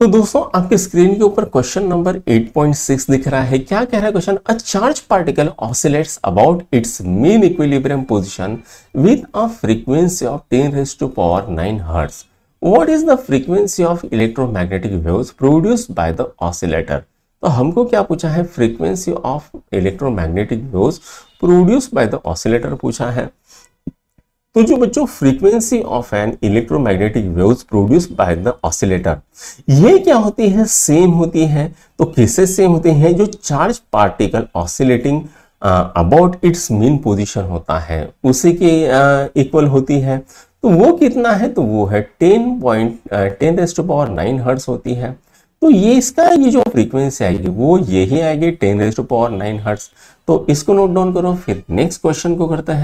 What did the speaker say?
तो दोस्तों आपके स्क्रीन के ऊपर क्वेश्चन नंबर 8.6 दिख रहा है क्या कह रहा है question a charge particle oscillates about its main equilibrium position with a frequency of 10 raise to power 9 hertz what is the frequency of electromagnetic waves produced by the oscillator तो हमको क्या पूछा है frequency of electromagnetic waves produced by the oscillator पूछा है तो जो बच्चों frequency of an electromagnetic waves produce by the oscillator ये क्या होती है सेम होती है तो किससे सेम होती है जो charge particle oscillating about its mean position होता है उसी के इक्वल uh, होती है तो वो कितना है तो वो है ten point ten raised power nine hertz होती है तो ये इसका ये जो फ्रीक्वेंसी आएगी वो यही आएगी ten raised power nine hertz तो इसको नोट डाउन करो फिर नेक्स्ट क्वेश्चन को करते हैं